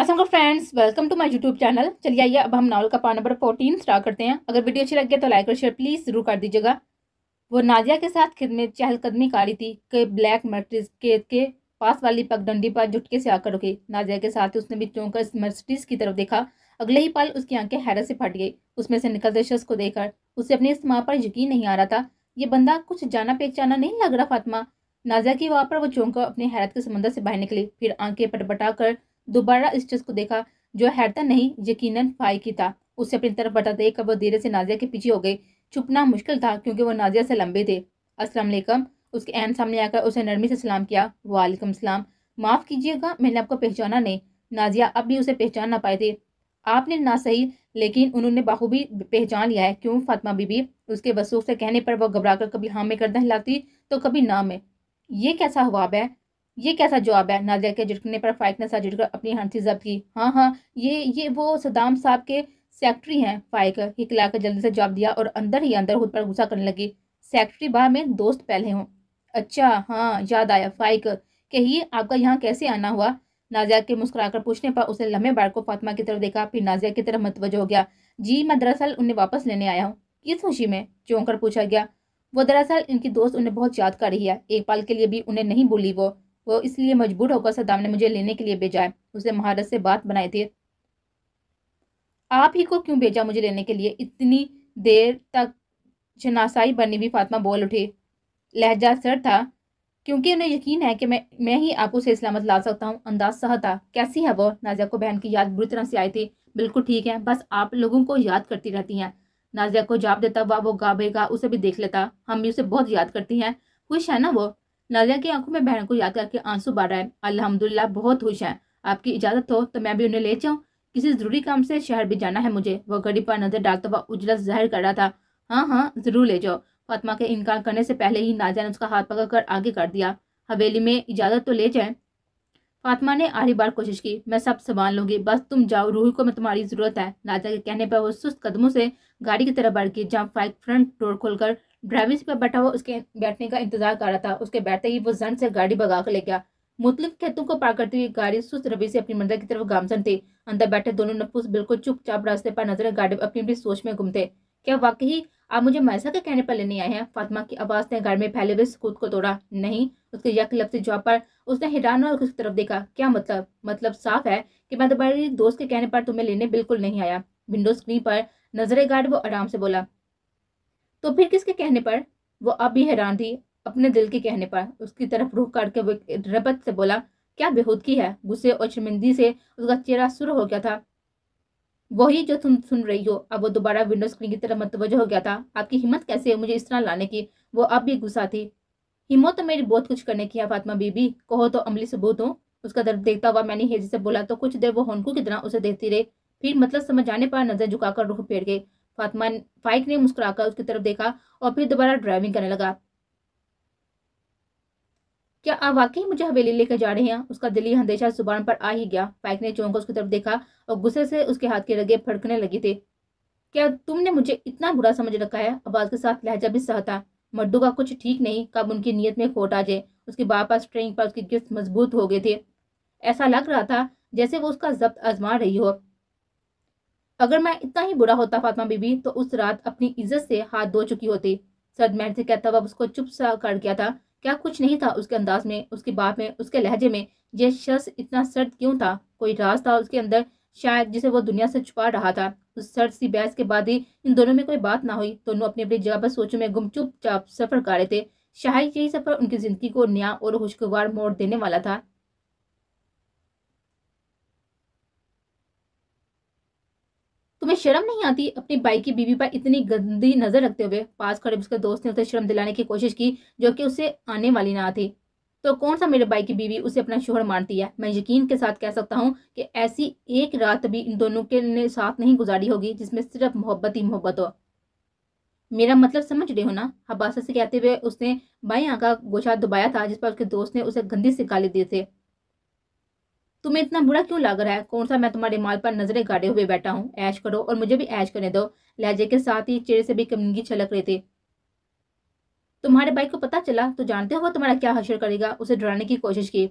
Aslam friends welcome to my YouTube channel चलिए आइए अब हम नावल का पार्ट नंबर फोर्टीन स्टार्ट करते हैं अगर वीडियो अच्छी लग गया तो लाइक और शेयर प्लीज़ ज़रूर कर दीजिएगा वो नाजिया के साथ खिदमत चहलकदमी कारी थी कि ब्लैक मर्सिडीज के, के पास वाली पगडंडी पर झुटके से आकर रुकी नाजिया के साथ उसने भी चौंक मर्सिडीज की तरफ देखा अगले ही पल उसकी आंखें हैरत से फट गई उसमें से निकलते शख्स को देखकर उसे अपने इस माँ पर यकीन नहीं आ रहा था ये बंदा कुछ जाना पहचाना नहीं लग रहा फातिमा नाजिया की वहां पर वो चौंक अपनी हैरत के समंदर से बाहर निकली फिर आंखें पटपटा दोबारा इस चीज को देखा जो था नहीं यकीनन फाई की था उसे अपनी तरफ बढ़ाते देखकर वो धीरे से नाजिया के पीछे हो गई छुपना मुश्किल था क्योंकि वो नाजिया से लंबे थे असलम उसके एन सामने आकर उसे नरमी से सलाम किया वालेकुम सलाम माफ़ कीजिएगा मैंने आपको पहचाना नहीं नाजिया अब भी उसे पहचान ना पाए थे आपने ना सही लेकिन उन्होंने बाखूबी पहचान लिया है क्यों फातिमा बीबी उसके वसूख से कहने पर वह घबराकर कभी हाँ में करदा हिलाती तो कभी ना में ये कैसा हवाब है ये कैसा जवाब है नाजिया के झिड़कने पर फाइक ने सर झुटकर अपनी हंसी जब्त की हाँ हाँ ये ये वो सदाम साहब के सेक्रेटरी हैं फाइक हिकलाकर जल्दी से जवाब दिया और अंदर ही अंदर खुद पर गुस्सा करने लगी सेक्रेटरी बाहर में दोस्त पहले हों अच्छा हाँ याद आया फाइक कहिए आपका यहाँ कैसे आना हुआ नाजिया के मुस्कुराकर पूछने पर उसने लम्बे बाढ़ को फातिमा की तरफ देखा फिर नाजिया की तरफ मतवज हो गया जी मैं दरअसल उन्हें वापस लेने आया हूँ किस खुशी में चौंक कर पूछा गया वो दरअसल इनकी दोस्त उन्हें बहुत याद कर रही है एक पाल के लिए भी उन्हें नहीं भूली वो वो इसलिए मजबूर होकर सद्दाम ने मुझे लेने के लिए भेजा है उसने महारत से बात बनाई थी आप ही को क्यों भेजा मुझे लेने के लिए इतनी देर तक शनासाई बनी हुई फातमा बोल उठी लहजा सर था क्योंकि उन्हें यकीन है कि मैं मैं ही आपको से सलामत ला सकता हूँ अंदाज सह था कैसी है वो नाजिया को बहन की याद बुरी तरह से आई थी बिल्कुल ठीक है बस आप लोगों को याद करती रहती हैं नाजिया को जवाब देता हुआ वो गाबेगा उसे भी देख लेता हम भी उसे बहुत याद करती हैं खुश है ना वो नाजिया की आंखों में बहन को याद करके आंसू बढ़ रहा है अल्हम्दुलिल्लाह बहुत खुश हैं आपकी इजाज़त हो तो मैं भी उन्हें ले जाऊँ किसी ज़रूरी काम से शहर भी जाना है मुझे वह गड़ी पर नज़र डालता हुआ उजलत जाहिर कर रहा था हाँ हाँ ज़रूर ले जाओ फातमा के इनकार करने से पहले ही नाजिया ने उसका हाथ पकड़ कर आगे कर दिया हवेली में इजाज़त तो ले जाए फातमा ने आधी बार कोशिश की मैं सब संभाल लूंगी बस तुम जाओ रूही को मैं तुम्हारी ज़रूरत है नाजा के कहने पर वो सुस्त कदमों से गाड़ी की तरफ बढ़ गई जहाँ फ्रंट डोर खोलकर ड्राइविंग पर बैठा हुआ उसके बैठने का इंतजार कर रहा था उसके बैठते ही वो जन से गाड़ी भगा कर ले गया मुतलिफ खेतों को पार करती हुई गाड़ी सुस्त रवि से अपनी मंजिल की तरफ गामजन थी अंदर बैठे दोनों नफूस बिल्कुल चुपचाप रास्ते पर नजर गाड़ी अपनी अपनी सोच में घूमते क्या वाकई आप मुझे मैसा के कहने पर लेने आए हैं फातिमा की आवाज़ ने घर में फैले हुए सकूत को तोड़ा नहीं उसके यक लब से जॉब पर उसने हैरान और उसकी तरफ देखा क्या मतलब मतलब साफ है कि मैं तुम्हारे दोस्त के कहने पर तुम्हें लेने बिल्कुल नहीं आया विंडो स्क्रीन पर नजरे गार्ड वो आराम से बोला तो फिर किसके कहने पर वो अब भी हैरान थी अपने दिल के कहने पर उसकी तरफ रुख करके वो रबत से बोला क्या बेहूद की है गुस्से और शर्मिंदी से उसका चेहरा सुर हो गया था वही जो तुम सुन रही हो अब वो दोबारा विंडो स्क्रीन की तरफ मतवज हो गया था आपकी हिम्मत कैसे है मुझे इस तरह लाने की वो अब भी गुस्सा थी हिम्मत तो मेरी बहुत कुछ करने की है फातमा बीबी कहो तो अमली सबूत हूँ उसका दर्द देखता हुआ मैंने हेजी से बोला तो कुछ देर वो होनकू की तरह उसे देखती रही फिर मतलब समझ आने पर नजर झुकाकर रुख फेर गई फातमा फाइक ने मुस्कुराकर उसकी तरफ देखा और फिर दोबारा ड्राइविंग करने लगा क्या आप वाकई मुझे हवेली लेकर जा रहे हैं उसका दिली हंदेशा जुबान पर आ ही गया फाइक ने चौंक उसकी तरफ देखा और गुस्से से उसके हाथ के रगे फड़कने लगे थे क्या तुमने मुझे इतना बुरा समझ रखा है आवाज के साथ लहजा भी था मड्डू का कुछ ठीक नहीं कब उनकी नीयत में खोट आ जाए उसके बाप पास ट्रेन पर उसकी गिफ्ट मजबूत हो गए थे ऐसा लग रहा था जैसे वो उसका जब्त आजमा रही हो अगर मैं इतना ही बुरा होता फातिमा बीबी तो उस रात अपनी इज्जत से हाथ धो चुकी होती सरद महर से तो कहता हुआ उसको चुप सा कर गया था क्या कुछ नहीं था उसके अंदाज में उसके बात में उसके लहजे में यह शख्स इतना सर्द क्यों था कोई राज था उसके अंदर शायद जिसे वो दुनिया से छुपा रहा था उस सर्द सी बहस के बाद ही इन दोनों में कोई बात ना हुई दोनों अपनी अपनी जगह पर सोचों में गुम चुप चाप सफर कर रहे थे शायद यही सफर उनकी जिंदगी को नया और खुशगवार मोड़ देने वाला था तुम्हें शर्म नहीं आती अपनी बाइक की बीवी पर इतनी गंदी नजर रखते हुए पास खड़े उसके दोस्त ने उसे शर्म दिलाने की कोशिश की जो कि उसे आने वाली ना थी तो कौन सा मेरे बाइक की बीवी उसे अपना शोहर मानती है मैं यकीन के साथ कह सकता हूँ कि ऐसी एक रात भी इन दोनों के ने साथ नहीं गुजारी होगी जिसमें सिर्फ मोहब्बत ही मोहब्बत हो मेरा मतलब समझ रहे हो ना हबासा से कहते हुए उसने बाई आंखा गोछा दबाया था जिस पर उसके दोस्त ने उसे गंदी से गाली दिए थे तुम्हें इतना बुरा क्यों लग रहा है कौन सा मैं तुम्हारे माल पर नजरें गाड़े हुए बैठा हूँ ऐश करो और मुझे भी ऐश करने दो लहजे के साथ ही चेहरे से भी कमी छलक रहे थे तुम्हारे भाई को पता चला तो जानते हो वो तुम्हारा क्या हशर करेगा उसे डराने की कोशिश की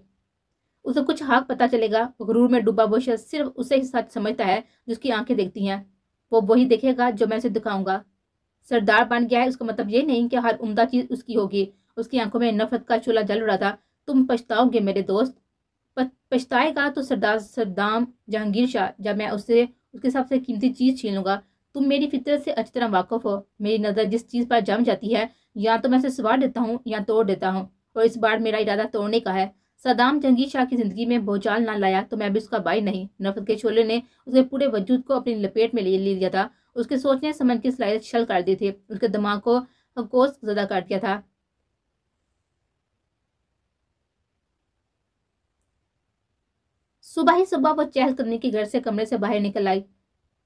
उसे कुछ हाक पता चलेगा गुरूर में डूबा वो शख्स सिर्फ उसे ही सच समझता है जिसकी आंखें देखती हैं वो वही देखेगा जो मैं उसे दिखाऊंगा सरदार बन गया है उसका मतलब ये नहीं कि हर उम्दा चीज़ उसकी होगी उसकी आंखों में नफरत का चूल्हा जल रहा था तुम पछताओगे मेरे दोस्त पछताएगा तो सरदार सरदाम जहांगीर शाह जब मैं उससे उसके सबसे कीमती चीज़ छीन लूँगा तुम मेरी फितरत से अच्छी तरह वाकफ़ हो मेरी नज़र जिस चीज़ पर जम जाती है या तो मैं उसे सवार देता हूँ या तोड़ देता हूँ और इस बार मेरा इरादा तोड़ने का है सदाम जंगी शाह की ज़िंदगी में भोचाल ना लाया तो मैं भी उसका भाई नहीं नफरत के छोले ने उसके पूरे वजूद को अपनी लपेट में ले लिया था उसके सोचने समझ के सलाहियत छल कर दी थी उसके दिमाग को कोस ज़्यादा कर दिया था सुबह ही सुबह वो करने की घर से कमरे से बाहर निकल आई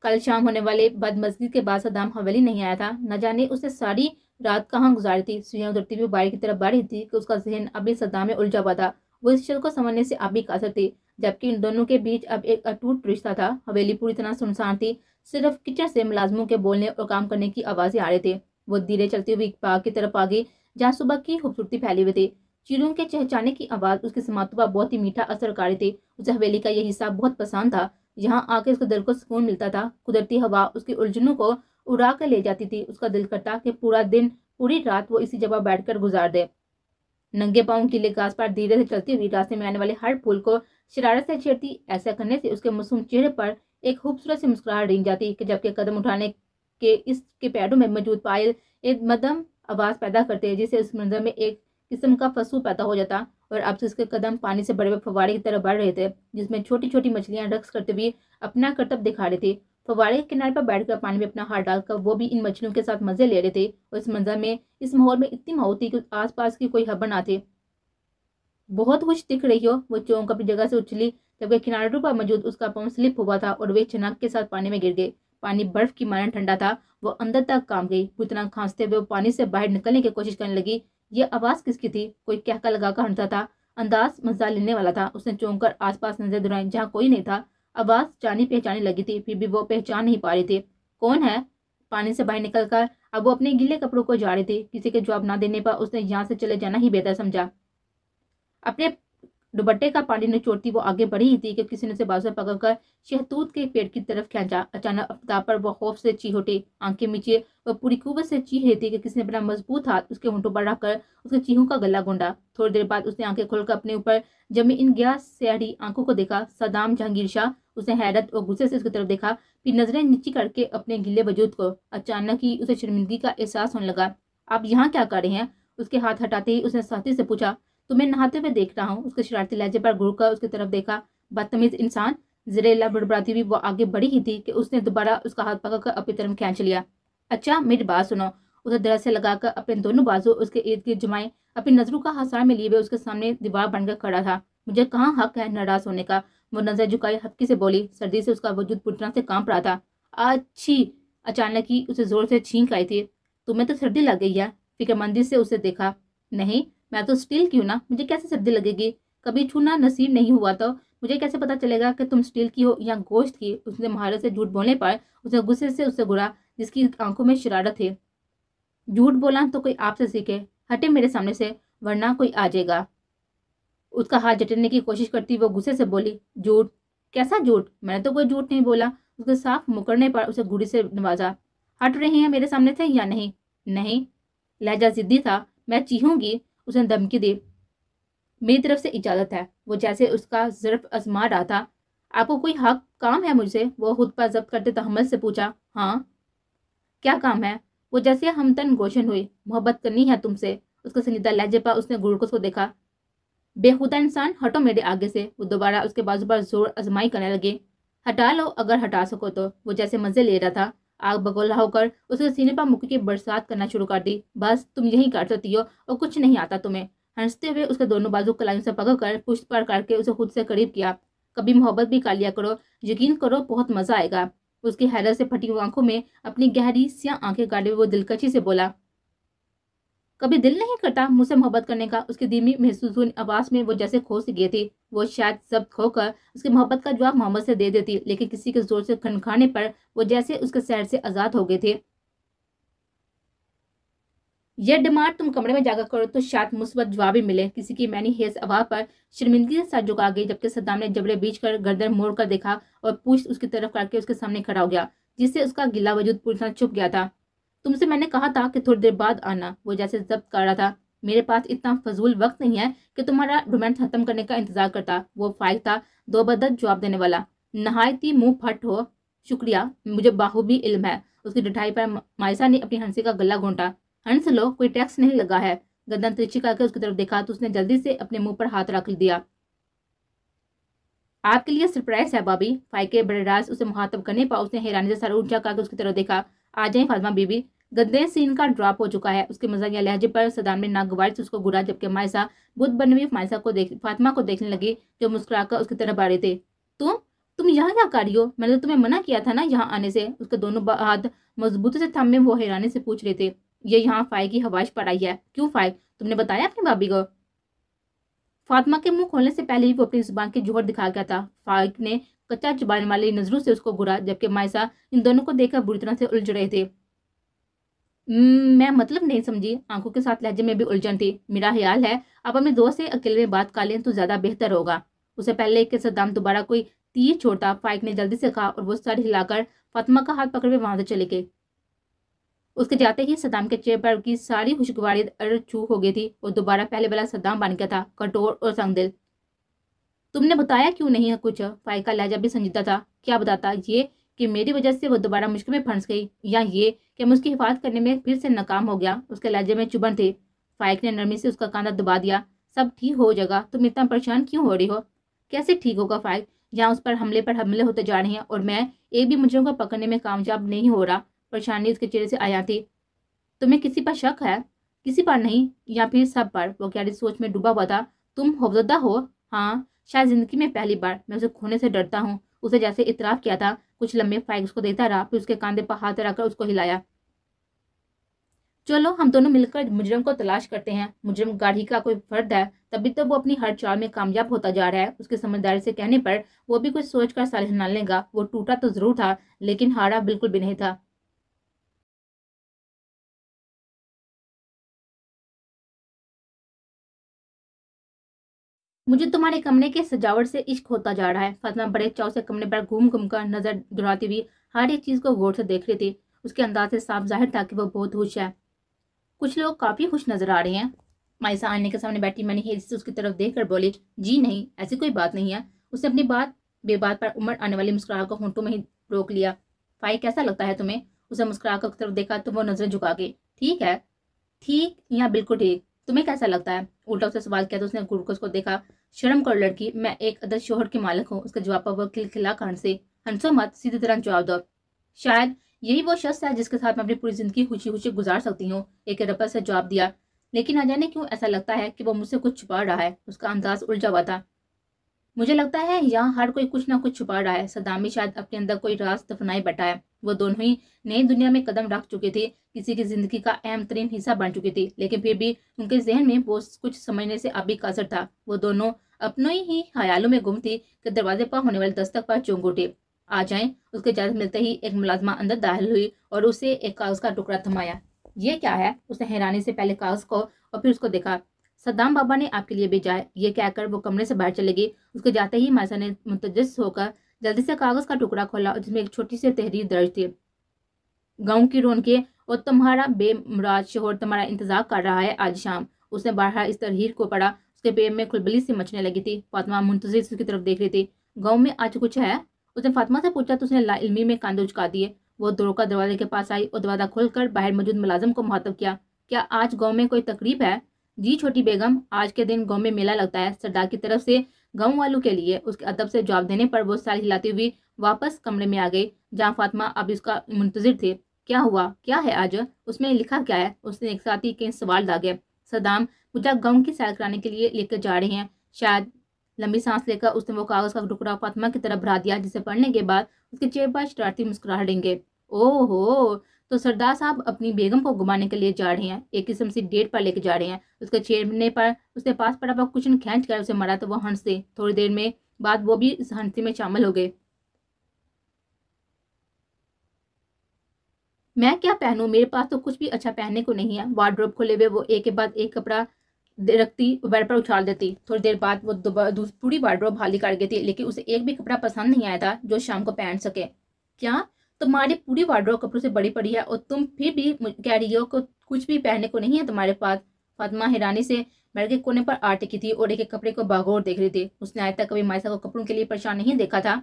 कल शाम होने वाले बदमजगी के बाद सदाम हवेली नहीं आया था न जाने उसे सारी रात कहाँ गुजारी थी सुइया उतरती हुई बारी की तरफ बढ़ रही थी कि उसका जहन अभी सदाम में उलझा हुआ था वो इस शर को समझने से अभी कासर थी जबकि इन दोनों के बीच अब एक अटूट रिश्ता था हवेली पूरी तरह सुनसान थी सिर्फ किचन से मुलाजमों के बोलने और काम करने की आवाज़ें आ रही थी वो धीरे चलती हुई बाग की तरफ आ गई जहाँ सुबह की खूबसूरती फैली हुई थी चिड़ियों के चहचाने की आवाज़ उसके समातुबा बहुत ही मीठा असरकारी थे उसे हवेली का यह हिस्सा बहुत पसंद था यहाँ आकर उसके दिल को सुकून मिलता था कुदरती हवा उसके उलझनों को उड़ा कर ले जाती थी उसका दिल करता कि पूरा दिन पूरी रात वो इसी जगह बैठकर गुजार दे नंगे पाँव गीले घास पर धीरे से चलती हुई रास्ते में आने वाले हर फूल को शरारत से छेड़ती ऐसा करने से उसके मासूम चेहरे पर एक खूबसूरत सी मुस्कुराहट रिंग जाती कि जबकि कदम उठाने के इसके पैरों में मौजूद पायल एक मदम आवाज़ पैदा करते हैं जिसे उस मंजर में एक किस्म का फसु पैदा हो जाता और अब से उसके कदम पानी से बड़े बड़े फवाड़े की तरफ बढ़ रहे थे जिसमें छोटी छोटी मछलियाँ रक्स करते हुए अपना कर्तव्य दिखा रहे थे फवाड़े के किनारे पर बैठकर पानी में अपना हाथ डालकर वो भी इन मछलियों के साथ मजे ले रहे थे और इस मंजर में इस माहौल में इतनी माहौल थी कि आस की कोई हबर ना थी बहुत कुछ दिख रही हो वो चौंक अपनी जगह से उछली जबकि किनारे पर मौजूद उसका पाँव स्लिप हुआ था और वे चनाक के साथ पानी में गिर गए पानी बर्फ की माना ठंडा था वो अंदर तक काम गई भूतना खांसते हुए वो पानी से बाहर निकलने की कोशिश करने लगी यह आवाज़ किसकी थी कोई कहका लगाकर हंसता था अंदाज मजा लेने वाला था उसने चौंक कर आसपास नजर दुराई जहाँ कोई नहीं था आवाज़ जानी पहचानी लगी थी फिर भी वो पहचान नहीं पा रही थी कौन है पानी से बाहर निकल कर अब वो अपने गीले कपड़ों को जा रही थी किसी के जवाब ना देने पर उसने यहाँ से चले जाना ही बेहतर समझा अपने दुबट्टे का पानी निचोड़ती वो आगे बढ़ी ही थी कि किसी ने उसे बाजू पकड़कर शहतूत के पेड़ की तरफ खींचा अचानक अफ्ताब पर वो खौफ से चीख उठी आंखें मीचे वह पूरी कुवत से चीह रही थी कि किसी ने अपना मजबूत हाथ उसके ऊँटों पर रखकर उसके चीहों का गला गुंडा थोड़ी देर बाद उसने आंखें खोलकर अपने ऊपर जमी इन गया सहरी आंखों को देखा सदाम जहांगीर शाह उसने हैरत और गुस्से से उसकी तरफ देखा फिर नजरें नीची करके अपने गिले वजूद को अचानक ही उसे शर्मिंदगी का एहसास होने लगा आप यहाँ क्या कर रहे हैं उसके हाथ हटाते ही उसने साथी से पूछा तुम्हें तो नहाते हुए देख रहा हूँ उसके शरारती लहजे पर घूर कर उसकी तरफ देखा बदतमीज इंसान जरेला बड़बड़ाती हुई वो आगे बढ़ी ही थी कि उसने दोबारा उसका हाथ पकड़ कर अपनी तरफ खींच लिया अच्छा मेरी बात सुनो उसे दर से लगाकर अपने दोनों बाजू उसके इर्द गिर्द जमाए अपनी नजरों का हसार में लिए हुए उसके सामने दीवार बनकर खड़ा था मुझे कहाँ हक है नाराज होने का वो नजर झुकाई हल्की से बोली सर्दी से उसका वजूद पुटना से कांप रहा था अच्छी अचानक ही उसे जोर से छींक आई थी तुम्हें तो सर्दी लग गई है फिक्रमंदी से उसे देखा नहीं मैं तो स्टील की हूँ ना मुझे कैसे सर्दी लगेगी कभी छूना नसीब नहीं हुआ तो मुझे कैसे पता चलेगा कि तुम स्टील की हो या गोश्त की उसने महारत से झूठ बोलने पर उसने गुस्से से उससे घुरा जिसकी आंखों में शरारत है झूठ बोला तो कोई आपसे सीखे हटे मेरे सामने से वरना कोई आ जाएगा उसका हाथ जटने की कोशिश करती वो गुस्से से बोली झूठ कैसा झूठ मैंने तो कोई झूठ नहीं बोला उसके साफ मुकरने पर उसे घुड़ी से नवाजा हट रहे हैं मेरे सामने से या नहीं नहीं लहजा जिद्दी था मैं चीहूंगी उसने धमकी दी मेरी तरफ से इजाज़त है वो जैसे उसका जरफ आजमा रहा था आपको कोई हक काम है मुझसे वो खुद पर जब्त करते तहमद से पूछा हाँ क्या काम है वो जैसे हमतन गोशन हुई मोहब्बत करनी है तुमसे उसका संजीदा लहजे पर उसने गुड़कुस को देखा बेहुदा इंसान हटो मेरे आगे से वो दोबारा उसके बाजू पर जोर आजमाई करने लगे हटा लो अगर हटा सको तो वो जैसे मज़े ले रहा था आग बगोला होकर उसके सीने पर मुक्की की बरसात करना शुरू कर दी बस तुम यही कर सकती हो और कुछ नहीं आता तुम्हें हंसते हुए उसके दोनों बाजू कलाइयों से पकड़ कर पुष्ट पर करके उसे खुद से करीब किया कभी मोहब्बत भी कर लिया करो यकीन करो बहुत मजा आएगा उसकी हैरत से फटी हुई आंखों में अपनी गहरी सिया आंखें गाड़े वो दिलकशी से बोला कभी दिल नहीं करता मुझसे मोहब्बत करने का उसकी धीमी महसूस हुई आवाज में वो जैसे खोस गई थी वो शायद जब्त होकर उसकी मोहब्बत का जवाब मोहम्मद से दे देती लेकिन किसी के जोर से खनखाने पर वो जैसे उसके सैर से आज़ाद हो गए थे यह डिमांड तुम कमरे में जाकर करो तो शायद मुस्बत जवाब ही मिले किसी की मैनी हेस आवाज पर शर्मिंदगी के साथ झुका गई जबकि सद्दाम ने जबड़े बीच कर गर्दन मोड़ कर देखा और पूछ उसकी तरफ करके उसके सामने खड़ा हो गया जिससे उसका गिला वजूद पूरी तरह छुप गया था तुमसे मैंने कहा था कि थोड़ी देर बाद आना वो जैसे जब्त कर रहा था मेरे पास इतना फजूल वक्त नहीं है कि तुम्हारा डोमेंट खत्म करने का इंतजार करता वो फाइल था दो बदत जवाब देने वाला नहायत ही मुंह फट हो शुक्रिया मुझे बाहूबी इल्म है उसकी डिठाई पर मायसा ने अपनी हंसी का गला घोंटा हंस लो कोई टैक्स नहीं लगा है गदन तिरछी करके उसकी तरफ देखा तो उसने जल्दी से अपने मुंह पर हाथ रख दिया आपके लिए सरप्राइज है बाबी फाइके बड़े राज उसे मुखातब करने पर उसने हैरानी से सर ऊंचा करके उसकी तरफ देखा आ जाए फाजमा बीबी गद्दे सीन का ड्रॉप हो चुका है उसके मजाकिया लहजे पर सदान ने नागवार से उसको घुरा जबकि मायसा बुद्ध बनी हुई मायसा को देख फातिमा को देखने लगी जो मुस्कुराकर उसकी तरफ आ रहे थे तुम तुम यहाँ क्या कर रही हो मैंने तो तुम्हें मना किया था ना यहाँ आने से उसके दोनों हाथ मजबूती से थमे वो हैरानी से पूछ रहे थे ये यहाँ फाय की हवाश पर आई है क्यों फाय तुमने बताया अपनी भाभी को फातिमा के मुंह खोलने से पहले ही वो अपनी जुबान के जोहर दिखा गया था फाइक ने कच्चा चुबाने वाली नजरों से उसको घुरा जबकि मायसा इन दोनों को देखकर बुरी तरह से उलझ रहे थे हम्म, मैं मतलब नहीं समझी आंखों के साथ लहजे में भी उलझन थी मेरा ख्याल है अब अपने दोस्त से अकेले में बात कर लें तो ज़्यादा बेहतर होगा उससे पहले कि सद्दाम दोबारा कोई तीर छोड़ता फाइक ने जल्दी से कहा और वो सर हिलाकर फातिमा का हाथ पकड़ वहां से चले गए उसके जाते ही सद्दाम के चेहरे पर की सारी खुशगवारी छू हो गई थी और दोबारा पहले वाला सद्दाम बन गया था कठोर और संगदिल तुमने बताया क्यों नहीं है कुछ फाइक का लहजा भी संजीदा था क्या बताता ये कि मेरी वजह से वो दोबारा मुश्किल में फंस गई या ये जब उसकी हिफाजत करने में फिर से नाकाम हो गया उसके लहजे में चुभन थी फाइक ने नरमी से उसका कांधा दबा दिया सब ठीक हो जाएगा तुम इतना परेशान क्यों हो रही हो कैसे ठीक होगा फाइक जहाँ उस पर हमले पर हमले होते जा रहे हैं और मैं एक भी मुझे को पकड़ने में कामयाब नहीं हो रहा परेशानी उसके चेहरे से आया थी तुम्हें किसी पर शक है किसी पर नहीं या फिर सब पर वो गहरी सोच में डूबा हुआ था तुम हौफजदा हो हाँ शायद ज़िंदगी में पहली बार मैं उसे खोने से डरता हूँ उसे जैसे इतराफ़ किया था कुछ लम्बे फाइक उसको देता रहा फिर उसके कांधे पर हाथ रखकर उसको हिलाया चलो हम दोनों मिलकर मुजरम को तलाश करते हैं मुजरम गाड़ी का कोई फर्द है तभी तो वो अपनी हर चाल में कामयाब होता जा रहा है उसके समझदारी से कहने पर वो भी कुछ सोच कर ना लेगा वो टूटा तो जरूर था लेकिन हारा बिल्कुल भी नहीं था मुझे तुम्हारे कमरे के सजावट से इश्क होता जा रहा है फातिमा बड़े चाव से कमरे पर घूम घूम कर नजर दुराती हुई हर एक चीज़ को गौर से देख रही थी उसके अंदाज से साफ जाहिर था कि वो बहुत खुश है कुछ लोग काफ़ी खुश नजर आ रहे हैं मायसा आने के सामने बैठी मैंने हेजी से उसकी तरफ देख बोली जी नहीं ऐसी कोई बात नहीं है उसने अपनी बात बेबात पर उम्र आने वाली मुस्कुराह को होंठों में ही रोक लिया फाई कैसा लगता है तुम्हें उसे मुस्कुरा कर तरफ देखा तो वो नजरें झुका गई ठीक है ठीक या बिल्कुल ठीक तुम्हें कैसा लगता है उल्टा उसे सवाल किया तो उसने गुड़कोस को देखा शर्म कर लड़की मैं एक अदर शोहर के मालिक हूँ उसका जवाब पर वह खिलखिला कारण से हंसो मत सीधी तरह जवाब दो शायद यही वो शख्स है जिसके साथ मैं अपनी पूरी ज़िंदगी खुशी खुशी गुजार सकती हूँ एक रबर से जवाब दिया लेकिन अजय ने क्यों ऐसा लगता है कि वो मुझसे कुछ छुपा रहा है उसका अंदाज उलझा हुआ था मुझे लगता है यहाँ हर कोई कुछ ना कुछ छुपा रहा है सदामी शायद अपने अंदर कोई राज दफनाए बैठा है वो दोनों ही नई दुनिया में कदम रख चुके थे किसी की जिंदगी का अहम तरीन हिस्सा बन चुकी थी लेकिन फिर भी उनके जहन में वो कुछ समझने से अभी कासर था वो दोनों अपने ही ख्यालों में गुम थी कि दरवाजे पर होने वाले दस्तक पर चौंक उठे आ जाएं उसके इजाज़त मिलते ही एक मुलाजमा अंदर दाखिल हुई और उसे एक कागज़ का टुकड़ा थमाया ये क्या है उसने हैरानी से पहले कागज़ को और फिर उसको देखा सद्दाम बाबा ने आपके लिए भेजा है ये कहकर वो कमरे से बाहर चले गई उसके जाते ही मायसा ने मुतजस होकर जल्दी से कागज़ का टुकड़ा खोला जिसमें एक छोटी सी तहरीर दर्ज थी गाँव की रोन के और तुम्हारा बेमराज शोहर तुम्हारा इंतजार कर रहा है आज शाम उसने बाहर इस तहरीर को पढ़ा उसके पेड़ में खुलबली सी मचने लगी थी फातमा मुंतजर उसकी तरफ देख रही थी गाँव में आज कुछ है उसने फातिमा से पूछा तो उसने लाइलमी में कांदे उचका दिए वो दरोका दरवाजे के पास आई और दरवाज़ा खोलकर बाहर मौजूद मुलाजम को मुहातब किया क्या आज गाँव में कोई तकरीब है जी छोटी बेगम आज के दिन गाँव में मेला लगता है सरदार की तरफ से गाँव वालों के लिए उसके अदब से जवाब देने पर वो साल हिलाती हुई वापस कमरे में आ गई जहाँ फातिमा अब उसका मुंतजर थे क्या हुआ क्या है आज उसमें लिखा क्या है उसने एक साथी के सवाल दागे सदाम मुझे गाँव की सैर कराने के लिए लेकर जा रहे हैं शायद लंबी सांस लेकर उसने वो कागज़ का टुकड़ा फातिमा की तरफ भरा दिया जिसे पढ़ने के बाद उसके चेहरे पर शरारती मुस्कुरा देंगे ओहो तो सरदार साहब अपनी बेगम को घुमाने के लिए जा रहे हैं एक किस्म से डेट पर लेके जा रहे हैं उसके चेहरे पर उसने पास पड़ा पर कुछ खींच कर उसे मरा तो वो हंस दे थोड़ी देर में बाद वो भी इस हंसी में शामिल हो गए मैं क्या पहनूं मेरे पास तो कुछ भी अच्छा पहनने को नहीं है वार्ड्रोब खोले हुए वो एक के बाद एक कपड़ा रखती बेड पर उछाल देती थोड़ी देर बाद वो पूरी बारडरो भाली कर गई थी लेकिन उसे एक भी कपड़ा पसंद नहीं आया था जो शाम को पहन सके क्या तुम्हारी पूरी वार्ड्रो कपड़ों से बड़ी पड़ी है और तुम फिर भी कह रही हो कुछ भी पहनने को नहीं है तुम्हारे पास फातिमा हैरानी से बेड के कोने पर आ टिकी थी और एक एक कपड़े को बागोर देख रही थी उसने आज तक कभी मायसा को कपड़ों के लिए परेशान नहीं देखा था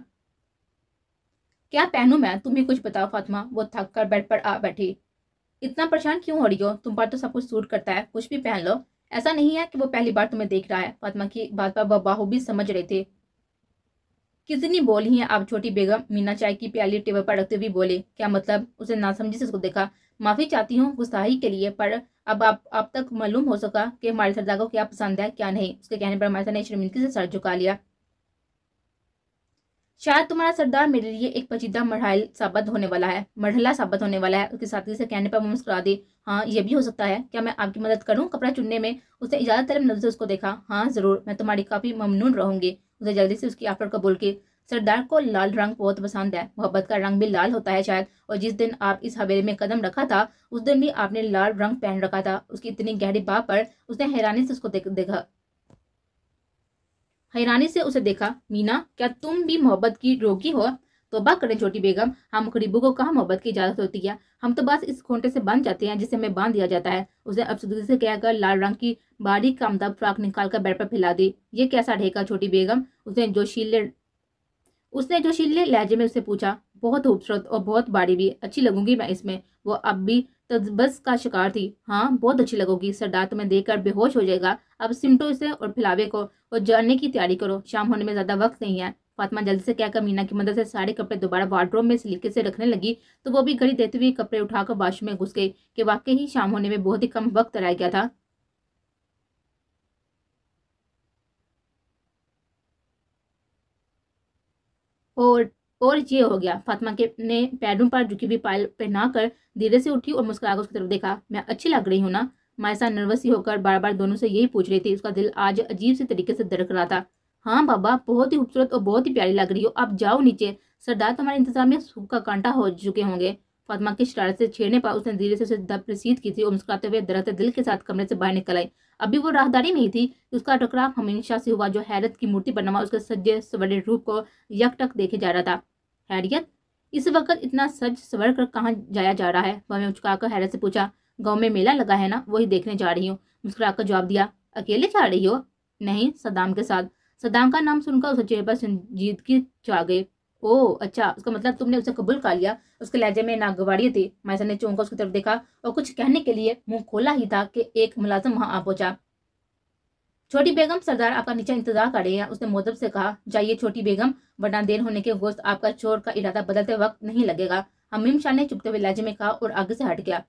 क्या पहनू मैं तुम्हें कुछ बताओ फातिमा वो थक कर बेड पर आ बैठी इतना परेशान क्यों हो रही हो तुम पर तो सब कुछ सूट करता है कुछ भी पहन लो ऐसा नहीं है कि वो पहली बार तुम्हें देख रहा है फातिमा की बात पर वह बाहूबी समझ रहे थे कितनी बोली हैं आप छोटी बेगम मीना चाय की प्याली टेबल पर रखते हुए बोले क्या मतलब उसे ना समझी से उसको देखा माफ़ी चाहती हूँ गुस्साही के लिए पर अब आप अब तक मालूम हो सका कि हमारे सरदार को क्या पसंद है क्या नहीं उसके कहने पर हमारे ने शर्मिंदगी से सर झुका लिया शायद तुम्हारा सरदार मेरे लिए एक पचीदा मरहल साबित होने वाला है मरहला साबित होने वाला है उसके साथी से कहने पर मुस्कुरा दी हाँ ये भी हो सकता है क्या मैं आपकी मदद करूँ कपड़ा चुनने में उसने इजाज़त तरफ नजर से उसको देखा हाँ ज़रूर मैं तुम्हारी काफ़ी ममनून रहूंगी उसे जल्दी से उसकी आफर कबूल की सरदार को लाल रंग बहुत पसंद है मोहब्बत का रंग भी लाल होता है शायद और जिस दिन आप इस हवेली में कदम रखा था उस दिन भी आपने लाल रंग पहन रखा था उसकी इतनी गहरी बाह पर उसने हैरानी से उसको देखा हैरानी से उसे देखा मीना क्या तुम भी मोहब्बत की रोगी हो तोबा करें छोटी बेगम हम हाँ गरीबों को कहा मोहब्बत की इजाज़त होती है हम तो बस इस खूंटे से बांध जाते हैं जिसे हमें बांध दिया जाता है उसे अफसदगी से कहकर लाल रंग की बारीक कामदाब मतलब फ्राक निकाल कर बेड पर फैला दी ये कैसा ढेका छोटी बेगम उसने जोशीले उसने जोशीले लहजे में उसे पूछा बहुत खूबसूरत और बहुत बारी भी अच्छी लगूंगी मैं इसमें वो अब भी तजबस का शिकार थी हाँ बहुत अच्छी लगोगी सरदार तुम्हें देखकर बेहोश हो जाएगा अब सिमटो इसे और फिलावे को और जानने की तैयारी करो शाम होने में ज़्यादा वक्त नहीं है फातिमा जल्दी से क्या कर मीना की मदद से सारे कपड़े दोबारा वार्ड्रोब में सलीके से रखने लगी तो वो भी घड़ी देते हुए कपड़े उठाकर वाशरूम में घुस गए कि वाकई ही शाम होने में बहुत ही कम वक्त रह गया था और और ये हो गया फातिमा के ने पैरों पर झुकी हुई पायल पहना कर धीरे से उठी और मुस्कुराकर उसकी तरफ देखा मैं अच्छी लग रही हूँ ना मायसा नर्वस ही होकर बार बार दोनों से यही पूछ रही थी उसका दिल आज अजीब से तरीके से दरक रहा था हाँ बाबा बहुत ही खूबसूरत और बहुत ही प्यारी लग रही हो आप जाओ नीचे सरदार तुम्हारे इंतजाम में सूख का कांटा हो चुके होंगे फातिमा के शरारत से छेड़ने पर उसने धीरे से उसे दबरसीद की थी और मुस्कुराते हुए दरख्त दिल के साथ कमरे से बाहर निकल आई अभी वो राहदारी में ही थी उसका टकराव हमेशा से हुआ जो हैरत की मूर्ति बना हुआ उसके सज्जे सवरे रूप को यकटक देखे जा रहा था हैरियत इस वक्त इतना सज सवर कर कहाँ जाया जा रहा है वह उचकाकर हैरत से पूछा गाँव में मेला लगा है ना वही देखने जा रही हूँ मुस्कुराकर जवाब दिया अकेले जा रही हो नहीं सदाम के साथ सदाम का नाम सुनकर उस चेहरे पर संजीदगी छा गई ओ अच्छा उसका मतलब तुमने उसे कबूल कर लिया उसके लहजे में नागवाड़िए थी मायसा ने चौंका उसकी तरफ देखा और कुछ कहने के लिए मुंह खोला ही था कि एक मुलाजम वहां आ पहुंचा छोटी बेगम सरदार आपका नीचे इंतजार कर रहे हैं उसने मोदब से कहा जाइए छोटी बेगम वरना देर होने के गोश्त आपका चोर का इरादा बदलते वक्त नहीं लगेगा हमीम शाह ने चुपते हुए लहजे में कहा और आगे से हट गया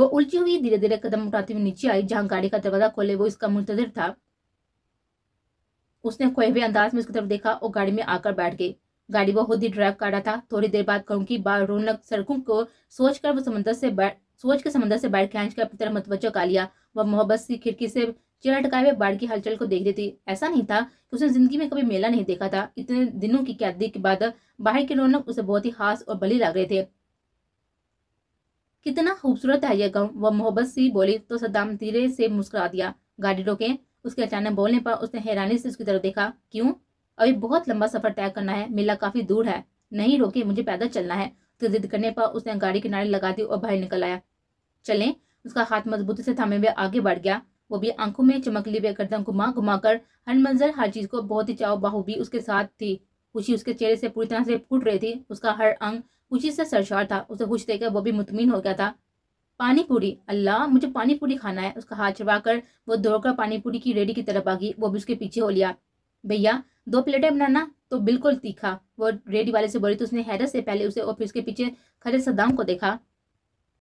वो उलझी हुई धीरे धीरे कदम उठाती हुई नीचे आई जहां गाड़ी का दरवाजा खोले वो इसका मुंतजर था उसने हुए अंदाज में उसकी तरफ देखा और गाड़ी में आकर बैठ गई गाड़ी बहुत ही ड्राइव कर रहा था थोड़ी देर बाद कहूँ की रौनक सड़कों को सोच कर वो समंदर से बैठ सोच के समंदर से बैठ खेच कर अपनी तरफ मतवजो का लिया वह मोहब्बत की खिड़की से चेहरा टकाए हुए बाढ़ की हलचल को देख रही थी ऐसा नहीं था कि उसने जिंदगी में कभी मेला नहीं देखा था इतने दिनों की कैदी के बाद बाहर के रौनक उसे बहुत ही खास और बली लग रहे थे कितना खूबसूरत है यह गाँव वह मोहब्बत सी बोली तो सद्दाम धीरे से मुस्कुरा दिया गाड़ी रोके उसके अचानक बोलने पर उसने हैरानी से उसकी तरफ देखा क्यों अभी बहुत लंबा सफर तय करना है मेला काफी दूर है नहीं रोके मुझे पैदल चलना है तो जिद करने पर उसने गाड़ी किनारे लगा दी और बाहर निकल आया चले उसका हाथ मजबूती से थामे हुए आगे बढ़ गया वो भी आंखों में चमकली हुए गर्दन घुमा घुमा कर हर मंजर हर चीज को बहुत ही चाव भी उसके साथ थी खुशी उसके चेहरे से पूरी तरह से फूट रही थी उसका हर अंग खुशी से सरशार था उसे खुश देखकर वो भी मुतमिन हो गया था पानी पूरी अल्लाह मुझे पानी पूरी खाना है उसका हाथ छुड़ा कर वो दौड़कर पानी पूरी की रेडी की तरफ आ गई वो भी उसके पीछे हो लिया भैया दो प्लेटें बनाना तो बिल्कुल तीखा वो रेडी वाले से बोली तो उसने हैरत से पहले उसे और फिर उसके पीछे खड़े सदाम को देखा